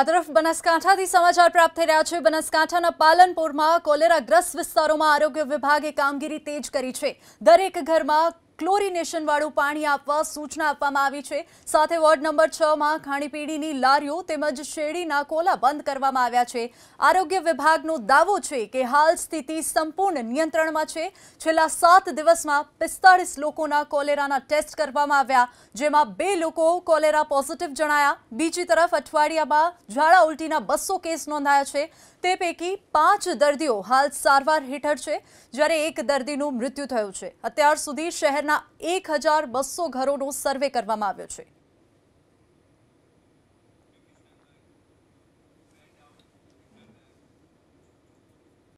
આ તરફ બનાસકાંઠાથી સમાચાર પ્રાપ્ત થઈ રહ્યા છે બનાસકાંઠાના પાલનપુરમાં કોલેરાગ્રસ્ત વિસ્તારોમાં આરોગ્ય વિભાગે કામગીરી તેજ કરી છે દરેક ઘરમાં ક્લોરિનેશન વાળું પાણી આપવા સૂચના આપવામાં આવી છે સાથે વોર્ડ નંબર 6 માં ખાણીપીડીની લારીઓ તેમજ શેડી ના કોલા બંધ કરવામાં આવ્યા છે આરોગ્ય વિભાગનો દાવો છે કે હાલ સ્થિતિ સંપૂર્ણ નિયંત્રણમાં છે છેલ્લા 7 દિવસમાં 45 લોકોના કોલેરાના ટેસ્ટ કરવામાં આવ્યા જેમાં બે લોકો કોલેરા પોઝિટિવ જણાયા બીજી તરફ અઠવાડિયામાં ઝાડા ઉલટીના 200 કેસ નોંધાયા છે તે પૈકી પાંચ દર્દીઓ હાલ સારવાર હેઠળ છે જ્યારે એક દર્દીનું મૃત્યુ થયું છે અત્યાર સુધી શહેર એક હજાર બસો ઘરોનો સર્વે કરવામાં આવ્યો છે